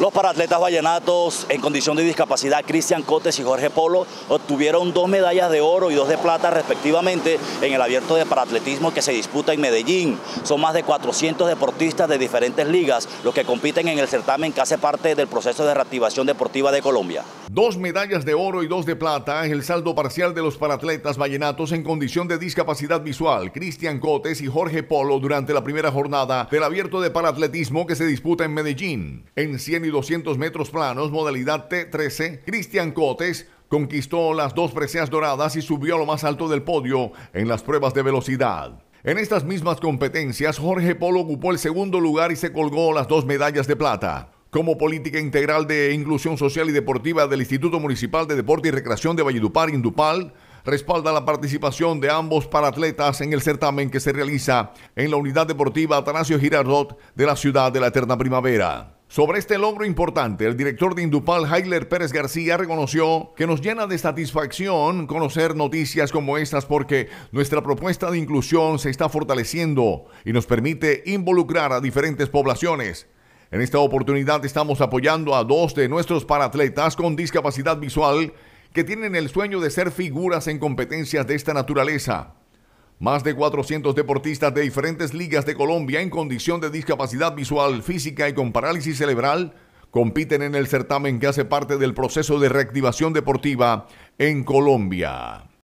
Los paratletas vallenatos en condición de discapacidad, Cristian Cotes y Jorge Polo, obtuvieron dos medallas de oro y dos de plata respectivamente en el abierto de paratletismo que se disputa en Medellín. Son más de 400 deportistas de diferentes ligas los que compiten en el certamen que hace parte del proceso de reactivación deportiva de Colombia. Dos medallas de oro y dos de plata en el saldo parcial de los paratletas vallenatos en condición de discapacidad visual, Cristian Cotes y Jorge Polo durante la primera jornada del abierto de paratletismo que se disputa en Medellín. En 100 200 metros planos, modalidad T13, Cristian Cotes conquistó las dos preseas doradas y subió a lo más alto del podio en las pruebas de velocidad. En estas mismas competencias, Jorge Polo ocupó el segundo lugar y se colgó las dos medallas de plata. Como política integral de inclusión social y deportiva del Instituto Municipal de Deporte y Recreación de Valledupar, Indupal, respalda la participación de ambos paratletas en el certamen que se realiza en la Unidad Deportiva Atanasio Girardot de la ciudad de la Eterna Primavera. Sobre este logro importante, el director de Indupal, Heidler Pérez García, reconoció que nos llena de satisfacción conocer noticias como estas porque nuestra propuesta de inclusión se está fortaleciendo y nos permite involucrar a diferentes poblaciones. En esta oportunidad estamos apoyando a dos de nuestros paratletas con discapacidad visual que tienen el sueño de ser figuras en competencias de esta naturaleza. Más de 400 deportistas de diferentes ligas de Colombia en condición de discapacidad visual, física y con parálisis cerebral compiten en el certamen que hace parte del proceso de reactivación deportiva en Colombia.